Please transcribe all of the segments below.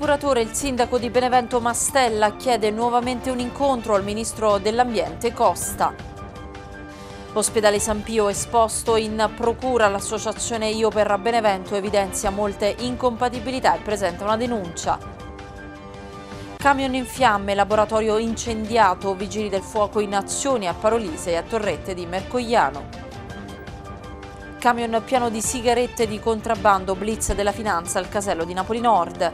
depuratore, il sindaco di Benevento Mastella chiede nuovamente un incontro al ministro dell'Ambiente Costa. L'ospedale San Pio esposto in procura l'associazione Io per Benevento evidenzia molte incompatibilità e presenta una denuncia. Camion in fiamme, laboratorio incendiato, vigili del fuoco in azione a Parolise e a Torrette di Mercogliano camion pieno di sigarette di contrabbando, blitz della finanza al casello di Napoli Nord.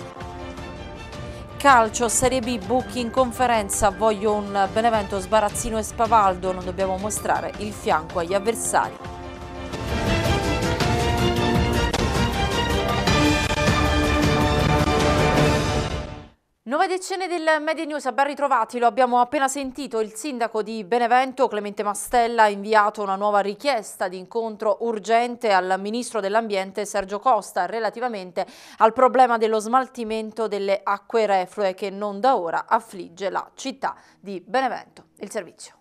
Calcio, Serie B, Booking, conferenza, voglio un Benevento, Sbarazzino e Spavaldo, non dobbiamo mostrare il fianco agli avversari. Nuova edizione del Media News, ben ritrovati, lo abbiamo appena sentito, il sindaco di Benevento Clemente Mastella ha inviato una nuova richiesta di incontro urgente al ministro dell'ambiente Sergio Costa relativamente al problema dello smaltimento delle acque reflue che non da ora affligge la città di Benevento. Il servizio.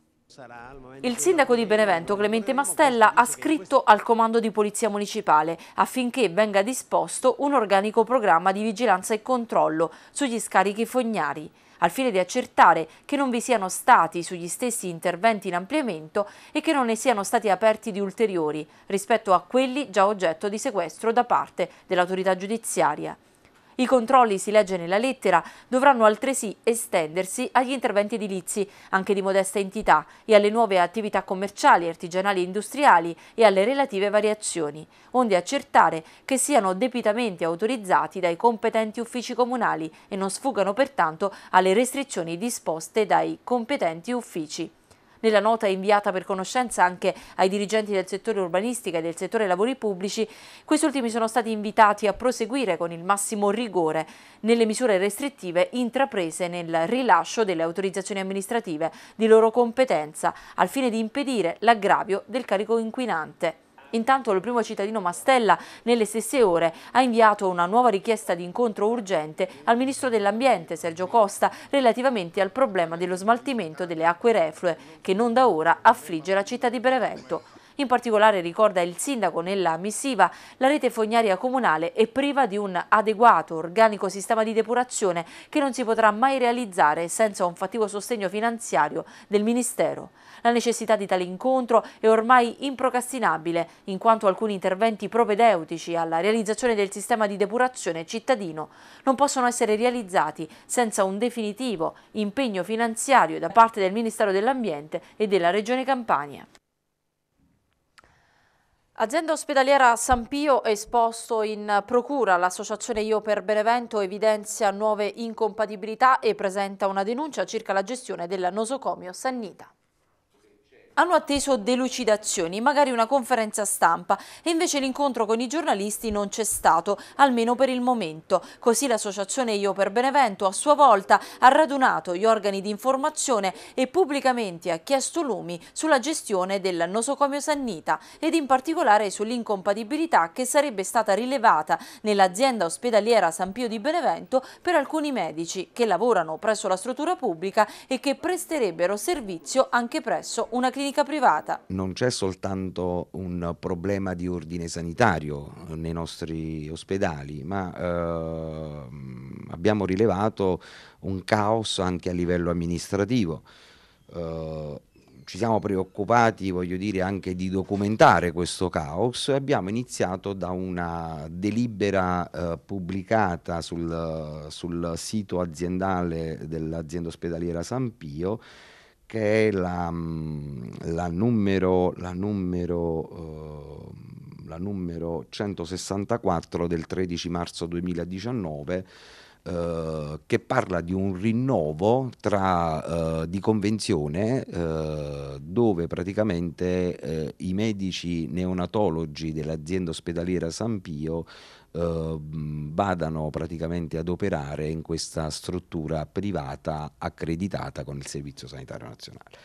Il sindaco di Benevento, Clemente Mastella, ha scritto al comando di polizia municipale affinché venga disposto un organico programma di vigilanza e controllo sugli scarichi fognari al fine di accertare che non vi siano stati sugli stessi interventi in ampliamento e che non ne siano stati aperti di ulteriori rispetto a quelli già oggetto di sequestro da parte dell'autorità giudiziaria. I controlli, si legge nella lettera, dovranno altresì estendersi agli interventi edilizi, anche di modesta entità, e alle nuove attività commerciali, artigianali e industriali e alle relative variazioni, onde accertare che siano debitamente autorizzati dai competenti uffici comunali e non sfuggano pertanto alle restrizioni disposte dai competenti uffici. Nella nota inviata per conoscenza anche ai dirigenti del settore urbanistica e del settore lavori pubblici, questi ultimi sono stati invitati a proseguire con il massimo rigore nelle misure restrittive intraprese nel rilascio delle autorizzazioni amministrative di loro competenza, al fine di impedire l'aggravio del carico inquinante. Intanto il primo cittadino Mastella nelle stesse ore ha inviato una nuova richiesta di incontro urgente al Ministro dell'Ambiente Sergio Costa relativamente al problema dello smaltimento delle acque reflue che non da ora affligge la città di Benevento. In particolare ricorda il sindaco nella missiva, la rete fognaria comunale è priva di un adeguato, organico sistema di depurazione che non si potrà mai realizzare senza un fattivo sostegno finanziario del Ministero. La necessità di tale incontro è ormai improcrastinabile in quanto alcuni interventi propedeutici alla realizzazione del sistema di depurazione cittadino non possono essere realizzati senza un definitivo impegno finanziario da parte del Ministero dell'Ambiente e della Regione Campania. Azienda ospedaliera San Pio esposto in procura. L'associazione Io per Benevento evidenzia nuove incompatibilità e presenta una denuncia circa la gestione del nosocomio Sannita hanno atteso delucidazioni, magari una conferenza stampa e invece l'incontro con i giornalisti non c'è stato, almeno per il momento. Così l'associazione Io per Benevento a sua volta ha radunato gli organi di informazione e pubblicamente ha chiesto lumi sulla gestione del nosocomio Sannita ed in particolare sull'incompatibilità che sarebbe stata rilevata nell'azienda ospedaliera San Pio di Benevento per alcuni medici che lavorano presso la struttura pubblica e che presterebbero servizio anche presso una clinica clinica privata. Non c'è soltanto un problema di ordine sanitario eh, nei nostri ospedali, ma eh, abbiamo rilevato un caos anche a livello amministrativo. Eh, ci siamo preoccupati, voglio dire, anche di documentare questo caos e abbiamo iniziato da una delibera eh, pubblicata sul, sul sito aziendale dell'azienda ospedaliera San Pio che è la, mm, la numero, la numero, uh, la numero 164 del 13 marzo 2019 Uh, eh, che parla di un rinnovo tra, uh, di convenzione uh, dove praticamente i medici neonatologi dell'azienda ospedaliera San Pio Ehm, vadano praticamente ad operare in questa struttura privata accreditata con il Servizio Sanitario Nazionale.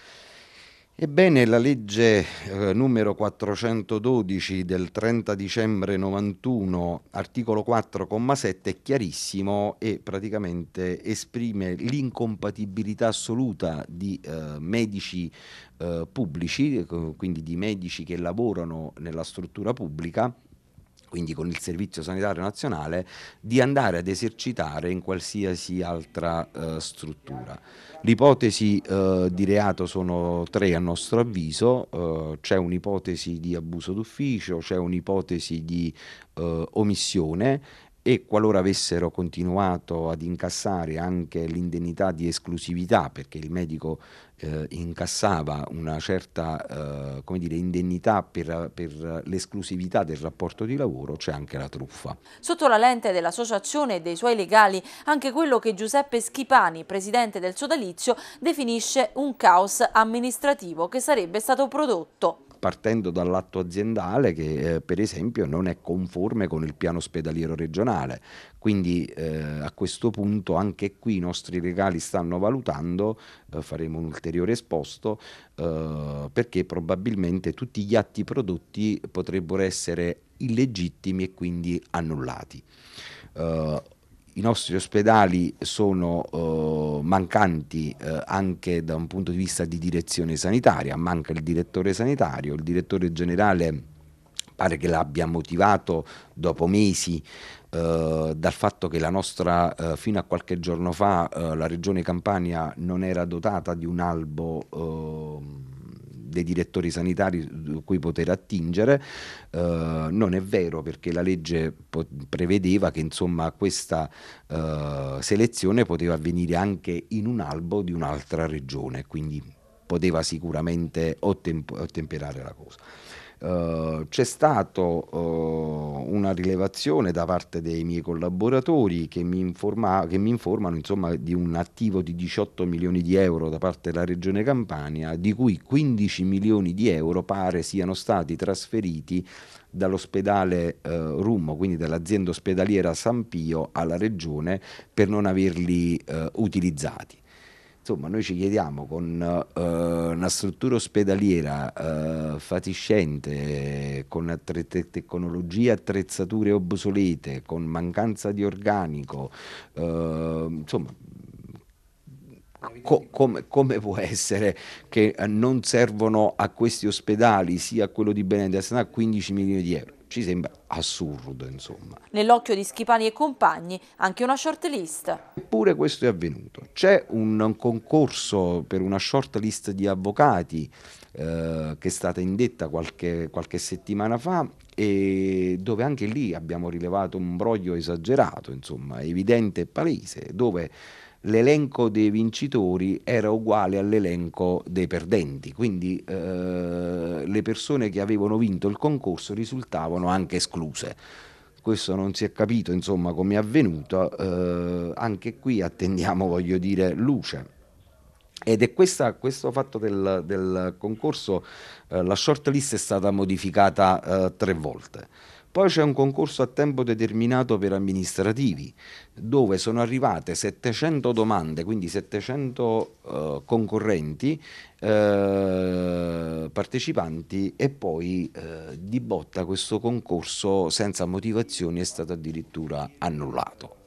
Ebbene, la legge eh, numero 412 del 30 dicembre 91, articolo 4,7 è chiarissimo e praticamente esprime l'incompatibilità assoluta di eh, medici eh, pubblici, eh, quindi di medici che lavorano nella struttura pubblica quindi con il Servizio Sanitario Nazionale, di andare ad esercitare in qualsiasi altra eh, struttura. L'ipotesi eh, di reato sono tre a nostro avviso, eh, c'è un'ipotesi di abuso d'ufficio, c'è un'ipotesi di eh, omissione e qualora avessero continuato ad incassare anche l'indennità di esclusività, perché il medico eh, incassava una certa eh, dire, indennità per, per l'esclusività del rapporto di lavoro, c'è anche la truffa. Sotto la lente dell'associazione e dei suoi legali anche quello che Giuseppe Schipani, presidente del sodalizio, definisce un caos amministrativo che sarebbe stato prodotto partendo dall'atto aziendale che eh, per esempio non è conforme con il piano ospedaliero regionale. Quindi eh, a questo punto anche qui i nostri legali stanno valutando, eh, faremo un ulteriore esposto, eh, perché probabilmente tutti gli atti prodotti potrebbero essere illegittimi e quindi annullati. Eh, i nostri ospedali sono eh, mancanti eh, anche da un punto di vista di direzione sanitaria, manca il direttore sanitario, il direttore generale pare che l'abbia motivato dopo mesi eh, dal fatto che la nostra, eh, fino a qualche giorno fa, eh, la regione Campania non era dotata di un albo ehm, dei direttori sanitari su cui poter attingere. Eh, non è vero perché la legge po- prevedeva che insomma, questa eh, selezione poteva avvenire anche in un albo di un'altra regione, quindi poteva sicuramente ottemperare la cosa. Eh, c'è stata uh, eh, una rilevazione da parte dei miei collaboratori che mi, informa, che mi informano insomma, di un attivo di 18 milioni di euro da parte della Regione Campania, di cui 15 milioni di euro pare siano stati trasferiti dall'ospedale eh, Rummo, quindi dall'azienda ospedaliera San Pio alla Regione per non averli eh, utilizzati insomma noi ci chiediamo con eh, una struttura ospedaliera eh, fatiscente, con attre- tecnologie, attrezzature obsolete, con mancanza di organico, eh, insomma Co- come, come, può essere che non servono a questi ospedali, sia a quello di Benedetta, a 15 milioni di euro? ci sembra assurdo. Insomma. Nell'occhio di Schipani e compagni anche una shortlist. Eppure questo è avvenuto. C'è un concorso per una shortlist di avvocati eh, che è stata indetta qualche, qualche settimana fa e dove anche lì abbiamo rilevato un broglio esagerato, insomma, evidente e palese, dove l'elenco dei vincitori era uguale all'elenco dei perdenti, quindi eh, le persone che avevano vinto il concorso risultavano anche escluse. Questo non si è capito insomma come è avvenuto, eh, anche qui attendiamo voglio dire luce. Ed è questa, questo fatto del, del concorso, eh, la shortlist è stata modificata eh, tre volte. Poi c'è un concorso a tempo determinato per amministrativi, dove sono arrivate 700 domande, quindi 700 uh, eh, concorrenti, uh, partecipanti e poi uh, di botta questo concorso senza motivazioni è stato addirittura annullato.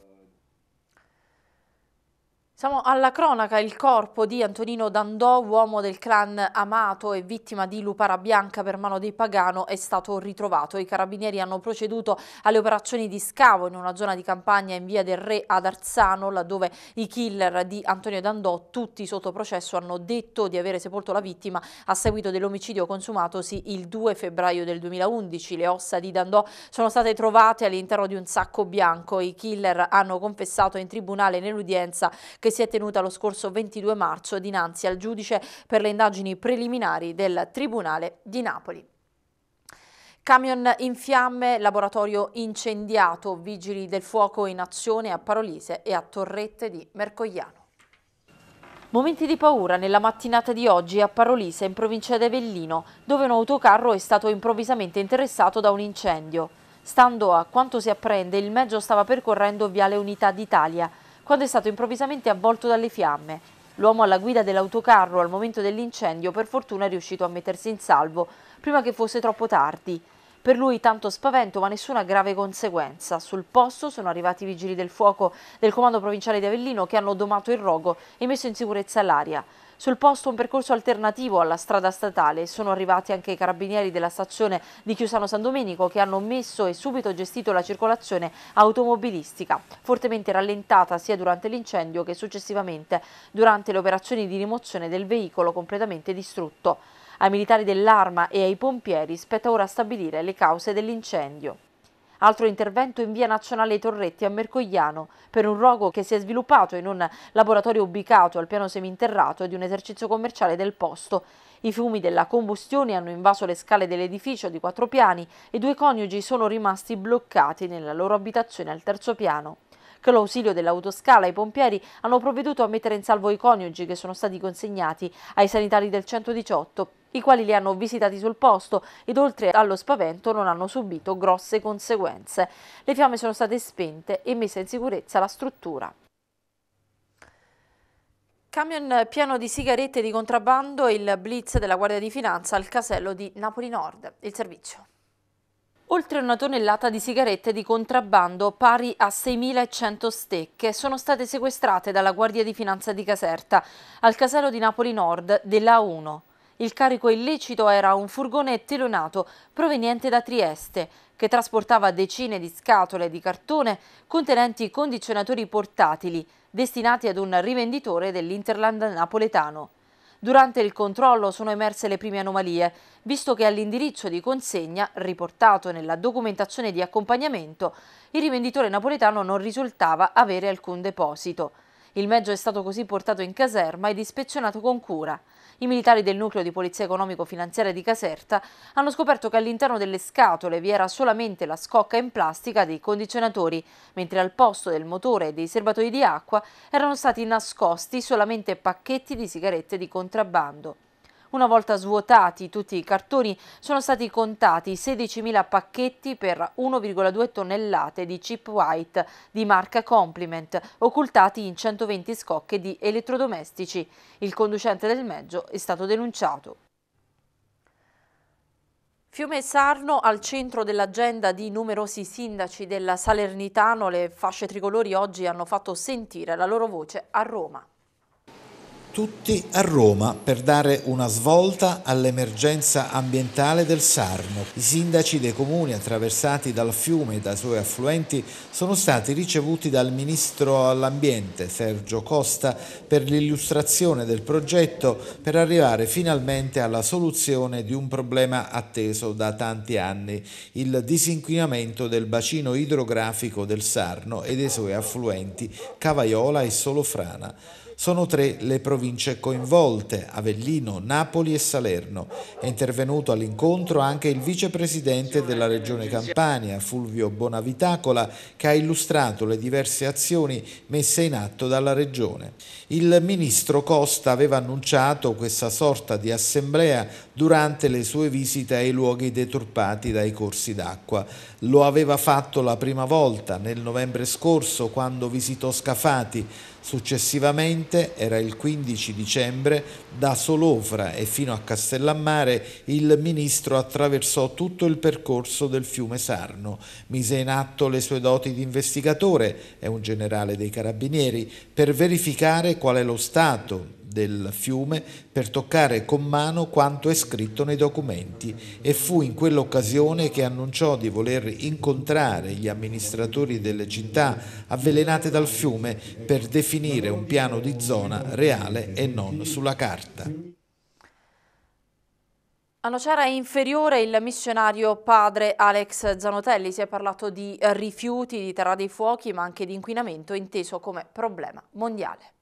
Siamo alla cronaca, il corpo di Antonino Dandò, uomo del clan Amato e vittima di lupara bianca per mano dei Pagano, è stato ritrovato. I carabinieri hanno proceduto alle operazioni di scavo in una zona di campagna in via del Re ad Arzano, laddove i killer di Antonio Dandò, tutti sotto processo, hanno detto di avere sepolto la vittima a seguito dell'omicidio consumatosi il 2 febbraio del 2011. Le ossa di Dandò sono state trovate all'interno di un sacco bianco. I killer hanno confessato in tribunale nell'udienza che si è tenuta lo scorso 22 marzo dinanzi al giudice per le indagini preliminari del Tribunale di Napoli. Camion in fiamme, laboratorio incendiato, vigili del fuoco in azione a Parolise e a Torrette di Mercogliano. Momenti di paura nella mattinata di oggi a Parolise, in provincia di Avellino, dove un autocarro è stato improvvisamente interessato da un incendio. Stando a quanto si apprende, il mezzo stava percorrendo Viale Unità d'Italia quando è stato improvvisamente avvolto dalle fiamme. L'uomo alla guida dell'autocarro al momento dell'incendio per fortuna è riuscito a mettersi in salvo prima che fosse troppo tardi. Per lui tanto spavento ma nessuna grave conseguenza. Sul posto sono arrivati i vigili del fuoco del comando provinciale di Avellino che hanno domato il rogo e messo in sicurezza l'aria. Sul posto un percorso alternativo alla strada statale. Sono arrivati anche i carabinieri della stazione di Chiusano San Domenico che hanno messo e subito gestito la circolazione automobilistica, fortemente rallentata sia durante l'incendio che successivamente durante le operazioni di rimozione del veicolo completamente distrutto. Ai militari dell'arma e ai pompieri spetta ora stabilire le cause dell'incendio. Altro intervento in via Nazionale Torretti a Mercogliano per un rogo che si è sviluppato in un laboratorio ubicato al piano seminterrato di un esercizio commerciale del posto. I fumi della combustione hanno invaso le scale dell'edificio di quattro piani e due coniugi sono rimasti bloccati nella loro abitazione al terzo piano. Con l'ausilio dell'autoscala i pompieri hanno provveduto a mettere in salvo i coniugi che sono stati consegnati ai sanitari del 118 i quali li hanno visitati sul posto ed oltre allo spavento non hanno subito grosse conseguenze. Le fiamme sono state spente e messa in sicurezza la struttura. Camion pieno di sigarette di contrabbando e il blitz della Guardia di Finanza al casello di Napoli Nord. Il servizio. Oltre una tonnellata di sigarette di contrabbando pari a 6.100 stecche sono state sequestrate dalla Guardia di Finanza di Caserta al casello di Napoli Nord della 1. Il carico illecito era un furgone telonato proveniente da Trieste che trasportava decine di scatole di cartone contenenti condizionatori portatili destinati ad un rivenditore dell'Interland napoletano. Durante il controllo sono emerse le prime anomalie, visto che all'indirizzo di consegna, riportato nella documentazione di accompagnamento, il rivenditore napoletano non risultava avere alcun deposito. Il mezzo è stato così portato in caserma ed ispezionato con cura. I militari del nucleo di polizia economico-finanziaria di Caserta hanno scoperto che all'interno delle scatole vi era solamente la scocca in plastica dei condizionatori, mentre al posto del motore e dei serbatoi di acqua erano stati nascosti solamente pacchetti di sigarette di contrabbando. Una volta svuotati tutti i cartoni sono stati contati 16.000 pacchetti per 1,2 tonnellate di chip white di marca Compliment, occultati in 120 scocche di elettrodomestici. Il conducente del mezzo è stato denunciato. Fiume Sarno al centro dell'agenda di numerosi sindaci della Salernitano, le fasce tricolori oggi hanno fatto sentire la loro voce a Roma tutti a Roma per dare una svolta all'emergenza ambientale del Sarno. I sindaci dei comuni attraversati dal fiume e dai suoi affluenti sono stati ricevuti dal ministro all'ambiente Sergio Costa per l'illustrazione del progetto per arrivare finalmente alla soluzione di un problema atteso da tanti anni, il disinquinamento del bacino idrografico del Sarno e dei suoi affluenti Cavaiola e Solofrana. Sono tre le province coinvolte, Avellino, Napoli e Salerno. È intervenuto all'incontro anche il vicepresidente della regione Campania, Fulvio Bonavitacola, che ha illustrato le diverse azioni messe in atto dalla regione. Il ministro Costa aveva annunciato questa sorta di assemblea durante le sue visite ai luoghi deturpati dai corsi d'acqua. Lo aveva fatto la prima volta nel novembre scorso quando visitò Scafati, Successivamente era il 15 dicembre, da Solofra e fino a Castellammare il ministro attraversò tutto il percorso del fiume Sarno, mise in atto le sue doti di investigatore, è un generale dei carabinieri, per verificare qual è lo stato, del fiume per toccare con mano quanto è scritto nei documenti e fu in quell'occasione che annunciò di voler incontrare gli amministratori delle città avvelenate dal fiume per definire un piano di zona reale e non sulla carta. A Nocera Inferiore il missionario padre Alex Zanotelli si è parlato di rifiuti, di terra dei fuochi ma anche di inquinamento inteso come problema mondiale.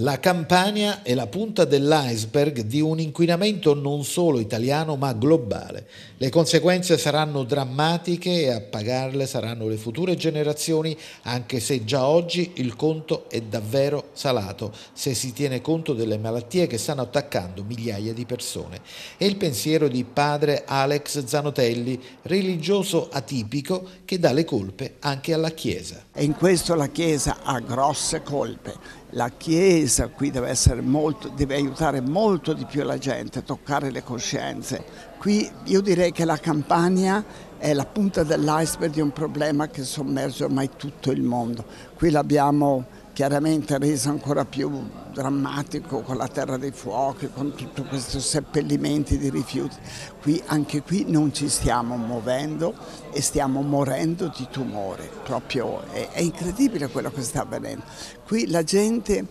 La Campania è la punta dell'iceberg di un inquinamento non solo italiano ma globale. Le conseguenze saranno drammatiche e a pagarle saranno le future generazioni, anche se già oggi il conto è davvero salato, se si tiene conto delle malattie che stanno attaccando migliaia di persone. È il pensiero di padre Alex Zanotelli, religioso atipico che dà le colpe anche alla Chiesa. E in questo la Chiesa ha grosse colpe la Chiesa qui deve, molto, deve, aiutare molto di più la gente, toccare le coscienze. Qui io direi che la Campania è la punta dell'iceberg di un problema che sommerge ormai tutto il mondo. Qui l'abbiamo chiaramente reso ancora più drammatico con la terra dei fuochi, con tutti questi seppellimenti di rifiuti. Qui, anche qui non ci stiamo muovendo e stiamo morendo di tumore, proprio è, è incredibile quello che sta avvenendo. Qui la gente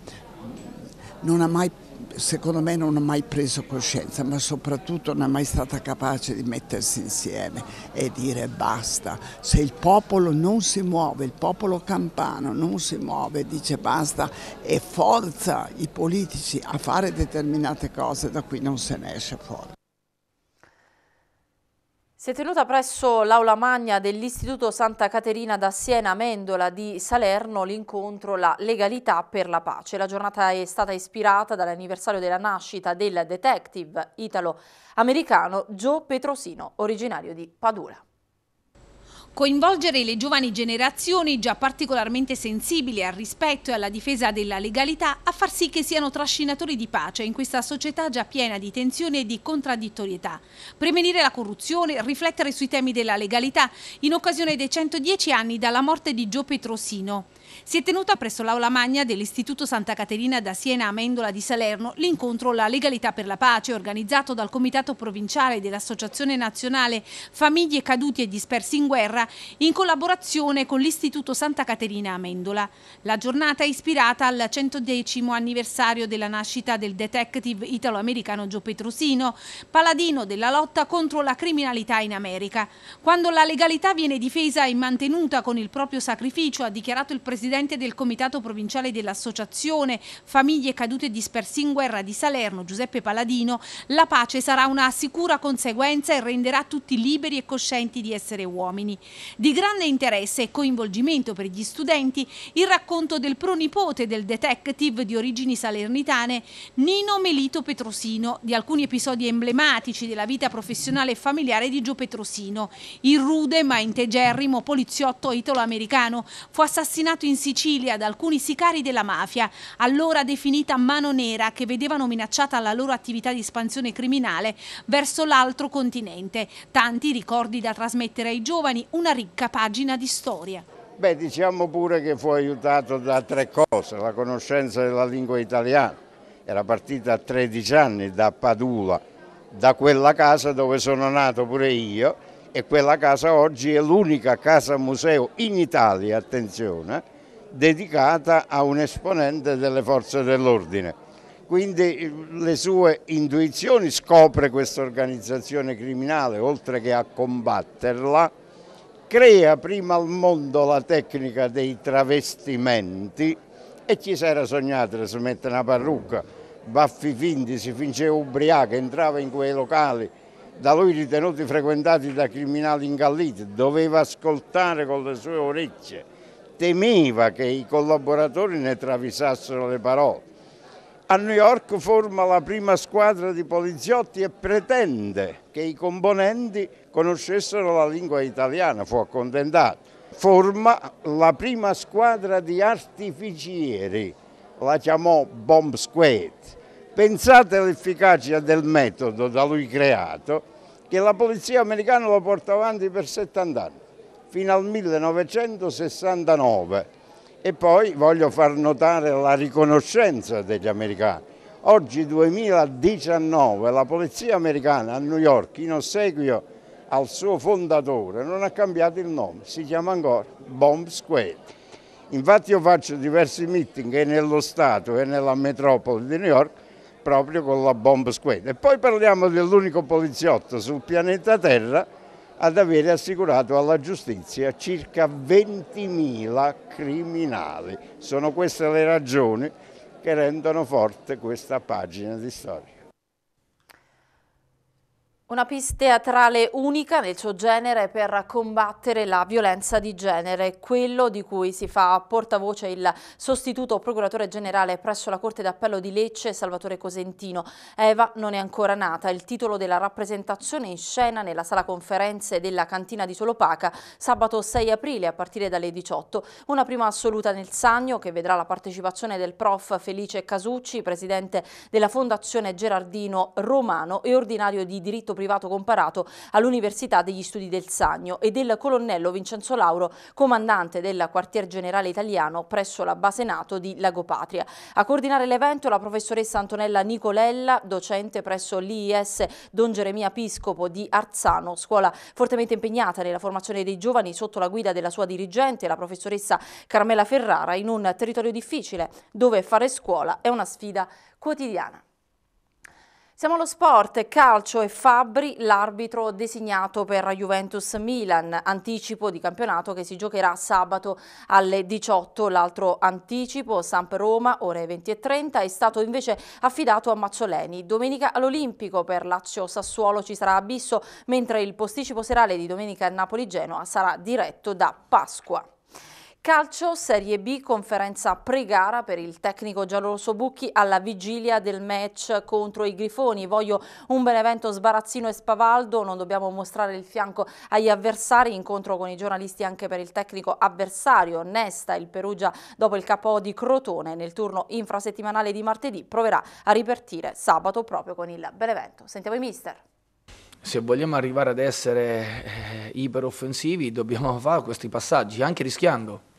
non ha mai secondo me non ha mai preso coscienza, ma soprattutto non è mai stata capace di mettersi insieme e dire basta. Se il popolo non si muove, il popolo campano non si muove, dice basta e forza i politici a fare determinate cose, da qui non se ne esce fuori. Si è tenuta presso l'Aula Magna dell'Istituto Santa Caterina da Siena Mendola di Salerno l'incontro La legalità per la pace. La giornata è stata ispirata dall'anniversario della nascita del detective italo-americano Joe Petrosino, originario di Padula. Coinvolgere le giovani generazioni già particolarmente sensibili al rispetto e alla difesa della legalità a far sì che siano trascinatori di pace in questa società già piena di tensioni e di contraddittorietà. Prevenire la corruzione, riflettere sui temi della legalità in occasione dei 110 anni dalla morte di Gio Petrosino. Si è tenuta presso l'aula magna dell'Istituto Santa Caterina da Siena a Mendola di Salerno l'incontro La legalità per la pace organizzato dal Comitato Provinciale dell'Associazione Nazionale Famiglie Caduti e Dispersi in Guerra in collaborazione con l'Istituto Santa Caterina a Mendola. La giornata è ispirata al 110 anniversario della nascita del detective italo-americano Gio Petrosino, paladino della lotta contro la criminalità in America. Quando la legalità viene difesa e mantenuta con il proprio sacrificio, ha dichiarato il Presidente presidente del comitato provinciale dell'associazione Famiglie cadute e dispersi in guerra di Salerno, Giuseppe Paladino, la pace sarà una sicura conseguenza e renderà tutti liberi e coscienti di essere uomini. Di grande interesse e coinvolgimento per gli studenti il racconto del pronipote del detective di origini salernitane Nino Melito Petrosino di alcuni episodi emblematici della vita professionale e familiare di Gio Petrosino. Il rude ma integerrimo poliziotto italo-americano fu assassinato in Sicilia da alcuni sicari della mafia, allora definita mano nera, che vedevano minacciata la loro attività di espansione criminale verso l'altro continente. Tanti ricordi da trasmettere ai giovani, una ricca pagina di storia. Beh, diciamo pure che fu aiutato da tre cose, la conoscenza della lingua italiana, era partita a 13 anni da Padula, da quella casa dove sono nato pure io e quella casa oggi è l'unica casa museo in Italia, attenzione, dedicata a un esponente delle forze dell'ordine. Quindi eh, le sue intuizioni scopre questa organizzazione criminale, oltre che a combatterla, crea prima al mondo la tecnica dei travestimenti e chi si era sognato si mette una parrucca, baffi finti, si fingeva ubriaca, entrava in quei locali da lui ritenuti frequentati da criminali ingalliti, doveva ascoltare con le sue orecchie temeva che i collaboratori ne travisassero le parole. A New York forma la prima squadra di poliziotti e pretende che i componenti conoscessero la lingua italiana, fu accontentato. Forma la prima squadra di artificieri, la chiamò Bomb Squad. Pensate all'efficacia del metodo da lui creato che la polizia americana lo porta avanti per 70 anni fino al 1969 e poi voglio far notare la riconoscenza degli americani. Oggi 2019 la polizia americana a New York in ossequio al suo fondatore non ha cambiato il nome, si chiama ancora Bomb Squad. Infatti io faccio diversi meeting e nello Stato e nella metropoli di New York proprio con la Bomb Squad. E poi parliamo dell'unico poliziotto sul pianeta Terra ad avere assicurato alla giustizia circa 20.000 criminali. Sono queste le ragioni che rendono forte questa pagina di storia. Una pista teatrale unica nel suo genere per combattere la violenza di genere, quello di cui si fa portavoce il sostituto procuratore generale presso la Corte d'Appello di Lecce, Salvatore Cosentino. Eva non è ancora nata, il titolo della rappresentazione in scena nella sala conferenze della cantina di Solopaca sabato 6 aprile a partire dalle 18. Una prima assoluta nel Sagno che vedrà la partecipazione del prof Felice Casucci, presidente della Fondazione Gerardino Romano e ordinario di diritto privato comparato all'Università degli Studi del Sagno e del colonnello Vincenzo Lauro, comandante del quartier generale italiano presso la base NATO di Lagopatria. A coordinare l'evento la professoressa Antonella Nicolella, docente presso l'IIS Don Geremia Piscopo di Arzano, scuola fortemente impegnata nella formazione dei giovani sotto la guida della sua dirigente, la professoressa Carmela Ferrara, in un territorio difficile dove fare scuola è una sfida quotidiana. Siamo allo sport, calcio e Fabbri, l'arbitro designato per Juventus Milan, anticipo di campionato che si giocherà sabato alle 18. L'altro anticipo, Samp Roma, ore 20.30, è stato invece affidato a Mazzoleni. Domenica all'Olimpico per Lazio Sassuolo ci sarà Abisso, mentre il posticipo serale di domenica Napoli-Genoa sarà diretto da Pasqua. Calcio, Serie B, conferenza pre-gara per il tecnico giallorosso Bucchi alla vigilia del match contro i Grifoni. Voglio un Benevento sbarazzino e spavaldo, non dobbiamo mostrare il fianco agli avversari, incontro con i giornalisti anche per il tecnico avversario. Nesta, il Perugia, dopo il capo di Crotone, nel turno infrasettimanale di martedì, proverà a ripartire sabato proprio con il Benevento. Sentiamo i mister se vogliamo arrivare ad essere eh, iperoffensivi dobbiamo fare questi passaggi, anche rischiando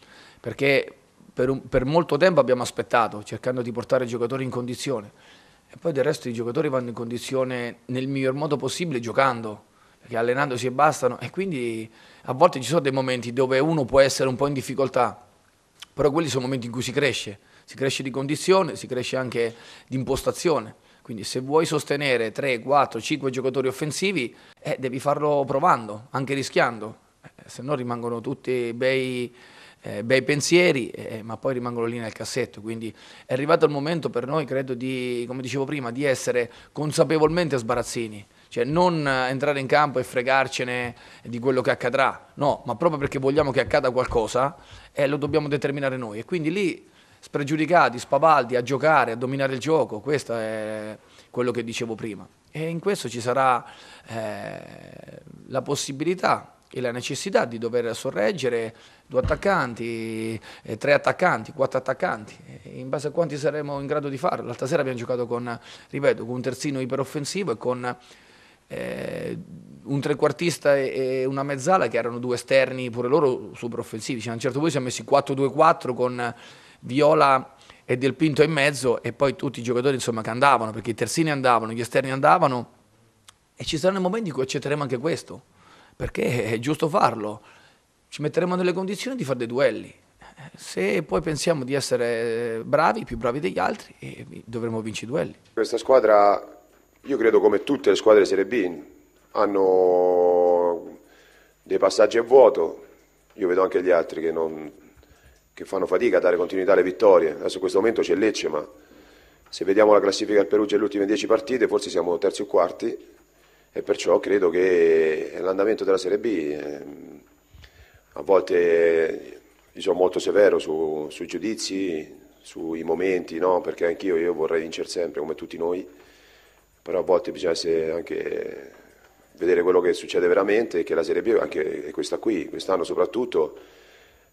perché per, un, per, molto tempo abbiamo aspettato, cercando di portare i giocatori in condizione. E poi del resto i giocatori vanno in condizione nel miglior modo possibile giocando, perché allenandosi e bastano. E quindi a volte ci sono dei momenti dove uno può essere un po' in difficoltà, però quelli sono momenti in cui si cresce. Si cresce di condizione, si cresce anche di impostazione. Quindi se vuoi sostenere 3, 4, 5 giocatori offensivi, eh, devi farlo provando, anche rischiando. Eh, se no rimangono tutti bei eh, bei pensieri, eh, ma poi rimangono lì nel cassetto. Quindi è arrivato il momento per noi, credo, di, come dicevo prima, di essere consapevolmente sbarazzini. Cioè non eh, entrare in campo e fregarcene di quello che accadrà, no, ma proprio perché vogliamo che accada qualcosa eh, lo dobbiamo determinare noi. E quindi lì spregiudicati, spavaldi, a giocare, a dominare il gioco, questo è quello che dicevo prima. E in questo ci sarà eh, la possibilità e la necessità di dover sorreggere due attaccanti, eh, tre attaccanti, quattro attaccanti, eh, in base a quanti saremo in grado di farlo. L'altra sera abbiamo giocato con, ripeto, con un terzino iperoffensivo e con eh, un trequartista e, una mezzala che erano due esterni pure loro superoffensivi. Cioè, a un certo punto siamo messi 4-2-4 con Viola e Del Pinto in mezzo e poi tutti i giocatori insomma, che andavano, perché i terzini andavano, gli esterni andavano e ci saranno momenti in cui accetteremo anche questo perché è giusto farlo. Ci metteremo nelle condizioni di fare dei duelli. Se poi pensiamo di essere bravi, più bravi degli altri, dovremo vincere i duelli. Questa squadra, io credo come tutte le squadre Serie B, hanno dei passaggi a vuoto. Io vedo anche gli altri che, non, che fanno fatica a dare continuità alle vittorie. Adesso in questo momento c'è Lecce, ma se vediamo la classifica del Perugia nelle ultime 10 partite, forse siamo terzi o quarti e perciò credo che l'andamento della Serie B eh, a volte io diciamo, sono molto severo su, sui giudizi, sui momenti, no? perché anch'io io vorrei vincere sempre come tutti noi, però a volte bisogna anche vedere quello che succede veramente, e che la Serie B, anche questa qui, quest'anno soprattutto,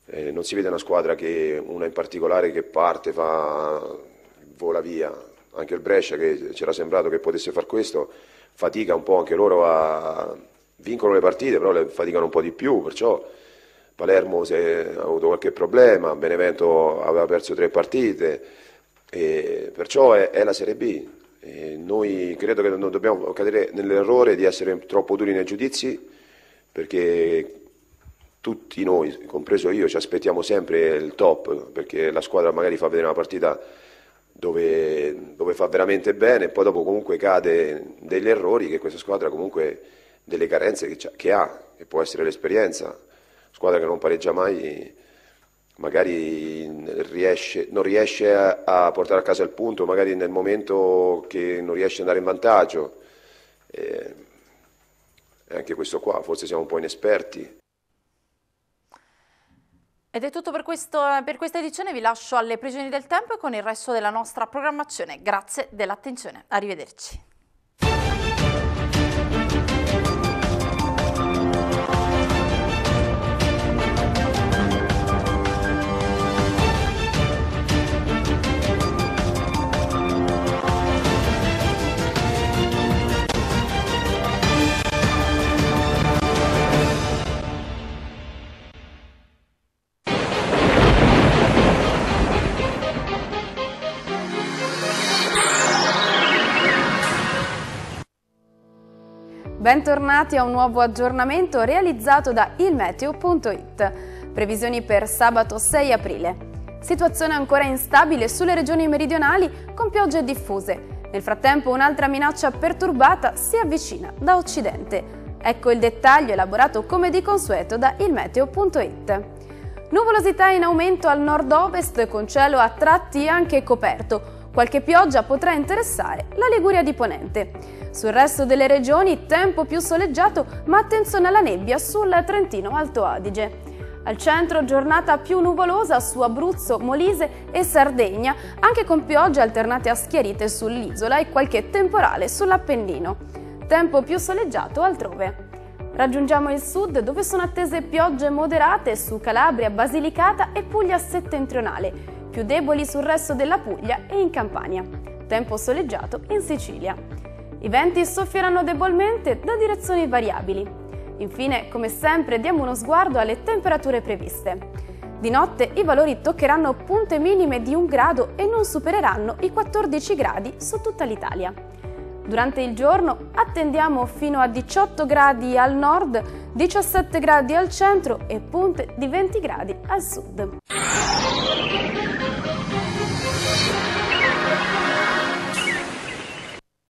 eh, non si vede una squadra che, una in particolare che parte, fa, vola via, anche il Brescia che c'era sembrato che potesse far questo, fatica un po' anche loro a vincono le partite, però le faticano un po' di più, perciò Palermo ha avuto qualche problema, Benevento aveva perso tre partite, perciò è, è, la Serie B. E noi credo che non dobbiamo cadere nell'errore di essere troppo duri nei giudizi, perché tutti noi, compreso io, ci aspettiamo sempre il top, perché la squadra magari fa vedere una partita dove, dove, fa veramente bene, e poi dopo comunque cade degli errori che questa squadra comunque delle carenze che, che ha, e può essere l'esperienza, squadra che non pareggia mai magari riesce, non riesce a, a, portare a casa il punto, magari nel momento che non riesce ad andare in vantaggio. E eh, anche questo qua, forse siamo un po' inesperti. Ed è tutto per, questo, per questa edizione, vi lascio alle prigioni del tempo e con il resto della nostra programmazione. Grazie dell'attenzione, arrivederci. Bentornati a un nuovo aggiornamento realizzato da ilmeteo.it. Previsioni per sabato 6 aprile. Situazione ancora instabile sulle regioni meridionali con piogge diffuse. Nel frattempo un'altra minaccia perturbata si avvicina da occidente. Ecco il dettaglio elaborato come di consueto da ilmeteo.it. Nuvolosità in aumento al nord-ovest con cielo a tratti anche coperto Qualche pioggia potrà interessare la Liguria di Ponente. Sul resto delle regioni tempo più soleggiato, ma attenzione alla nebbia sul Trentino Alto Adige. Al centro giornata più nuvolosa su Abruzzo, Molise e Sardegna, anche con piogge alternate a schiarite sull'isola e qualche temporale sull'Appennino. Tempo più soleggiato altrove. Raggiungiamo il sud dove sono attese piogge moderate su Calabria, Basilicata e Puglia settentrionale più deboli sul resto della Puglia e in Campania, tempo soleggiato in Sicilia. I venti soffieranno debolmente da direzioni variabili. Infine, come sempre, diamo uno sguardo alle temperature previste. Di notte i valori toccheranno punte minime di 1 grado e non supereranno i 14 gradi su tutta l'Italia. Durante il giorno attendiamo fino a 18 gradi al nord, 17 gradi al centro e punte di 20 gradi al sud.